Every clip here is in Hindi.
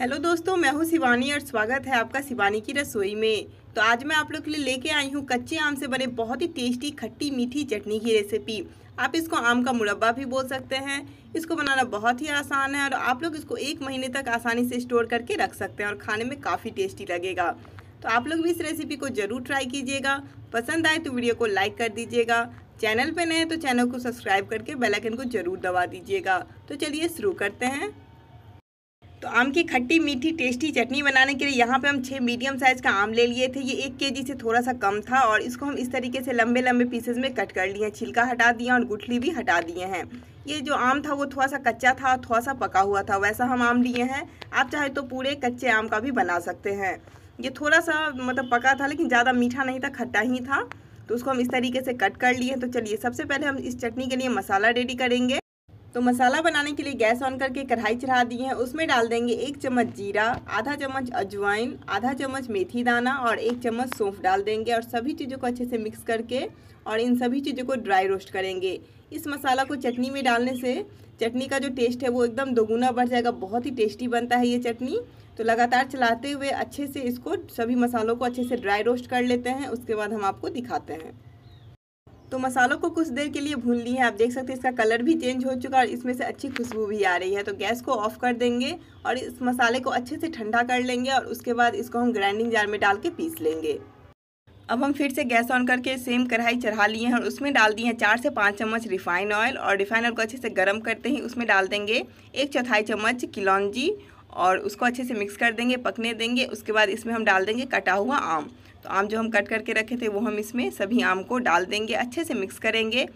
हेलो दोस्तों मैं हूं शिवानी और स्वागत है आपका शिवानी की रसोई में तो आज मैं आप लोग के लिए लेके आई हूं कच्चे आम से बने बहुत ही टेस्टी खट्टी मीठी चटनी की रेसिपी आप इसको आम का मुरब्बा भी बोल सकते हैं इसको बनाना बहुत ही आसान है और आप लोग इसको एक महीने तक आसानी से स्टोर करके रख सकते हैं और खाने में काफ़ी टेस्टी लगेगा तो आप लोग भी इस रेसिपी को ज़रूर ट्राई कीजिएगा पसंद आए तो वीडियो को लाइक कर दीजिएगा चैनल पर नए तो चैनल को सब्सक्राइब करके बेलाइकन को ज़रूर दबा दीजिएगा तो चलिए शुरू करते हैं तो आम की खट्टी मीठी टेस्टी चटनी बनाने के लिए यहाँ पे हम छः मीडियम साइज़ का आम ले लिए थे ये एक केजी से थोड़ा सा कम था और इसको हम इस तरीके से लंबे लंबे पीसेज में कट कर लिए हैं छिलका हटा दिया और गुठली भी हटा दिए हैं ये जो आम था वो थोड़ा सा कच्चा था थोड़ा सा पका हुआ था वैसा हम आम लिए हैं आप चाहे तो पूरे कच्चे आम का भी बना सकते हैं ये थोड़ा सा मतलब पका था लेकिन ज़्यादा मीठा नहीं था खट्टा ही था तो उसको हम इस तरीके से कट कर लिए तो चलिए सबसे पहले हम इस चटनी के लिए मसाला रेडी करेंगे तो मसाला बनाने के लिए गैस ऑन करके कढ़ाई चढ़ा दी है उसमें डाल देंगे एक चम्मच जीरा आधा चम्मच अजवाइन आधा चम्मच मेथी दाना और एक चम्मच सौंफ डाल देंगे और सभी चीज़ों को अच्छे से मिक्स करके और इन सभी चीज़ों को ड्राई रोस्ट करेंगे इस मसाला को चटनी में डालने से चटनी का जो टेस्ट है वो एकदम दोगुना बढ़ जाएगा बहुत ही टेस्टी बनता है ये चटनी तो लगातार चलाते हुए अच्छे से इसको सभी मसालों को अच्छे से ड्राई रोस्ट कर लेते हैं उसके बाद हम आपको दिखाते हैं तो मसालों को कुछ देर के लिए भून ली है आप देख सकते हैं इसका कलर भी चेंज हो चुका है और इसमें से अच्छी खुशबू भी आ रही है तो गैस को ऑफ कर देंगे और इस मसाले को अच्छे से ठंडा कर लेंगे और उसके बाद इसको हम ग्राइंडिंग जार में डाल के पीस लेंगे अब हम फिर से गैस ऑन करके सेम कढ़ाई चढ़ा लिए हैं और उसमें डाल दिए हैं चार से पाँच चम्मच रिफाइन ऑयल और रिफाइन ऑयल को अच्छे से गर्म करते ही उसमें डाल देंगे एक चौथाई चम्मच किलौंजी और उसको अच्छे से मिक्स कर देंगे पकने देंगे उसके बाद इसमें हम डाल देंगे कटा हुआ आम तो आम जो हम कट करके रखे थे वो हम इसमें सभी आम को डाल देंगे अच्छे से मिक्स करेंगे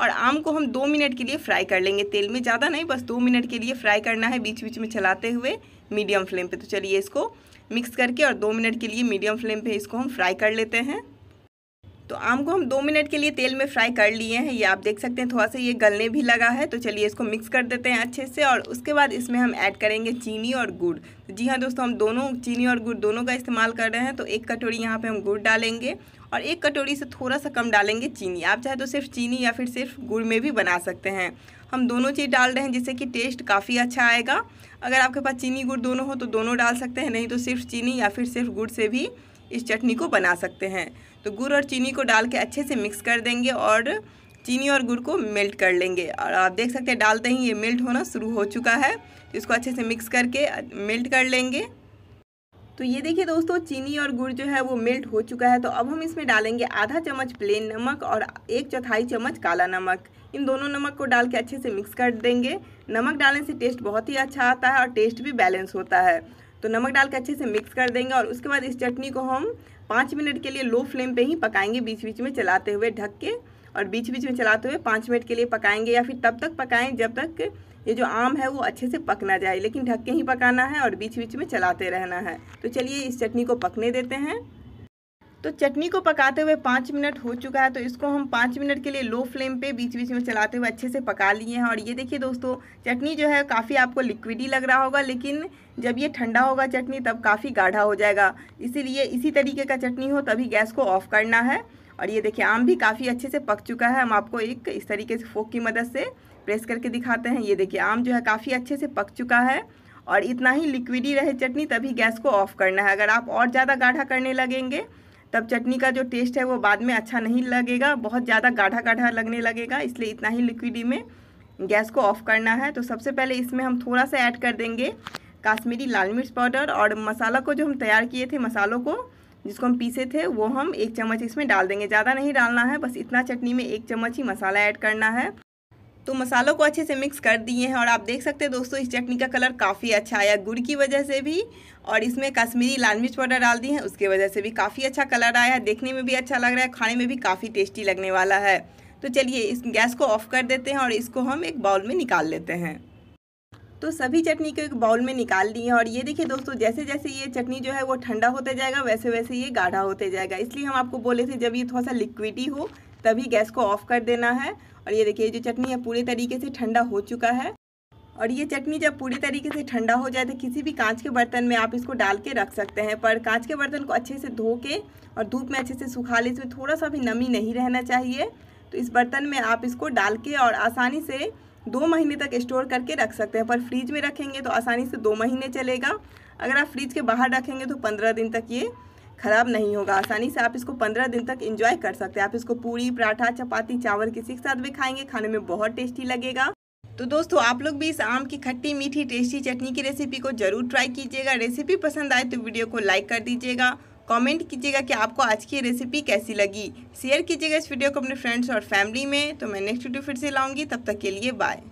और आम को हम दो मिनट के लिए फ्राई कर लेंगे तेल में ज़्यादा नहीं बस दो मिनट के लिए फ्राई करना है बीच बीच में चलाते हुए मीडियम फ्लेम पे तो चलिए इसको मिक्स करके और दो मिनट के लिए मीडियम फ्लेम पे इसको हम फ्राई कर लेते हैं आम को हम दो मिनट के लिए तेल में फ्राई कर लिए हैं ये आप देख सकते हैं थोड़ा सा ये गलने भी लगा है तो चलिए इसको मिक्स कर देते हैं अच्छे से और उसके बाद इसमें हम ऐड करेंगे चीनी और गुड़ तो जी हाँ दोस्तों हम दोनों चीनी और गुड़ दोनों का इस्तेमाल कर रहे हैं तो एक कटोरी यहाँ पर हम गुड़ डालेंगे और एक कटोरी से थोड़ा सा कम डालेंगे चीनी आप चाहे तो सिर्फ चीनी या फिर सिर्फ गुड़ में भी बना सकते हैं हम दोनों चीज़ डाल रहे हैं जिससे कि टेस्ट काफ़ी अच्छा आएगा अगर आपके पास चीनी गुड़ दोनों हो तो दोनों डाल सकते हैं नहीं तो सिर्फ चीनी या फिर सिर्फ गुड़ से भी इस चटनी को बना सकते हैं तो गुड़ और चीनी को डाल के अच्छे से मिक्स कर देंगे और चीनी और गुड़ को मेल्ट कर लेंगे और आप देख सकते हैं डालते ही ये मेल्ट होना शुरू हो चुका है तो इसको अच्छे से मिक्स करके मेल्ट कर लेंगे तो ये देखिए दोस्तों चीनी और गुड़ जो है वो मेल्ट हो चुका है तो अब हम इसमें डालेंगे आधा चम्मच प्लेन नमक और एक चौथाई चम्मच काला नमक इन दोनों नमक को डाल के अच्छे से मिक्स कर देंगे नमक डालने से टेस्ट बहुत ही अच्छा आता है और टेस्ट भी बैलेंस होता है तो नमक डाल के अच्छे से मिक्स कर देंगे और उसके बाद इस चटनी को हम पाँच मिनट के लिए लो फ्लेम पे ही पकाएंगे बीच बीच में चलाते हुए ढक के और बीच बीच में चलाते हुए पाँच मिनट के लिए पकाएंगे या फिर तब तक पकाएं जब तक ये जो आम है वो अच्छे से पक ना जाए लेकिन ढक के ही पकाना है और बीच बीच में चलाते रहना है तो चलिए इस चटनी को पकने देते हैं तो चटनी को पकाते हुए पाँच मिनट हो चुका है तो इसको हम पाँच मिनट के लिए लो फ्लेम पे बीच बीच में चलाते हुए अच्छे से पका लिए हैं और ये देखिए दोस्तों चटनी जो है काफ़ी आपको लिक्विडी लग रहा होगा लेकिन जब ये ठंडा होगा चटनी तब काफ़ी गाढ़ा हो जाएगा इसीलिए इसी तरीके का चटनी हो तभी गैस को ऑफ करना है और ये देखिए आम भी काफ़ी अच्छे से पक चुका है हम आपको एक इस तरीके से फोक की मदद से प्रेस करके दिखाते हैं ये देखिए आम जो है काफ़ी अच्छे से पक चुका है और इतना ही लिक्विडी रहे चटनी तभी गैस को ऑफ करना है अगर आप और ज़्यादा गाढ़ा करने लगेंगे तब चटनी का जो टेस्ट है वो बाद में अच्छा नहीं लगेगा बहुत ज़्यादा गाढ़ा गाढ़ा लगने लगेगा इसलिए इतना ही लिक्विडी में गैस को ऑफ करना है तो सबसे पहले इसमें हम थोड़ा सा ऐड कर देंगे काश्मीरी लाल मिर्च पाउडर और मसाला को जो हम तैयार किए थे मसालों को जिसको हम पीसे थे वो हम एक चम्मच इसमें डाल देंगे ज़्यादा नहीं डालना है बस इतना चटनी में एक चम्मच ही मसाला ऐड करना है तो मसालों को अच्छे से मिक्स कर दिए हैं और आप देख सकते हैं दोस्तों इस चटनी का कलर काफ़ी अच्छा आया गुड़ की वजह से भी और इसमें कश्मीरी लाल मिर्च पाउडर डाल दी है उसके वजह से भी काफ़ी अच्छा कलर आया है देखने में भी अच्छा लग रहा है खाने में भी काफ़ी टेस्टी लगने वाला है तो चलिए इस गैस को ऑफ कर देते हैं और इसको हम एक बाउल में निकाल लेते हैं तो सभी चटनी को एक बाउल में निकाल दिए और ये देखिए दोस्तों जैसे जैसे ये चटनी जो है वो ठंडा होते जाएगा वैसे वैसे ये गाढ़ा होते जाएगा इसलिए हम आपको बोले थे जब ये थोड़ा सा लिक्विडी हो तभी गैस को ऑफ कर देना है और ये देखिए जो चटनी है पूरे तरीके से ठंडा हो चुका है और ये चटनी जब पूरी तरीके से ठंडा हो जाए तो किसी भी कांच के बर्तन में आप इसको डाल के रख सकते हैं पर कांच के बर्तन को अच्छे से धो के और धूप में अच्छे से सुखा ले इसमें थोड़ा सा भी नमी नहीं रहना चाहिए तो इस बर्तन में आप इसको डाल के और आसानी से दो महीने तक स्टोर करके रख सकते हैं पर फ्रीज में रखेंगे तो आसानी से दो महीने चलेगा अगर आप फ्रिज के बाहर रखेंगे तो पंद्रह दिन तक ये ख़राब नहीं होगा आसानी से आप इसको पंद्रह दिन तक इंजॉय कर सकते हैं आप इसको पूरी पराठा चपाती चावल किसी के साथ भी खाएंगे खाने में बहुत टेस्टी लगेगा तो दोस्तों आप लोग भी इस आम की खट्टी मीठी टेस्टी चटनी की रेसिपी को जरूर ट्राई कीजिएगा रेसिपी पसंद आए तो वीडियो को लाइक कर दीजिएगा कमेंट कीजिएगा कि आपको आज की रेसिपी कैसी लगी शेयर कीजिएगा इस वीडियो को अपने फ्रेंड्स और फैमिली में तो मैं नेक्स्ट वीडियो फिर से लाऊंगी तब तक के लिए बाय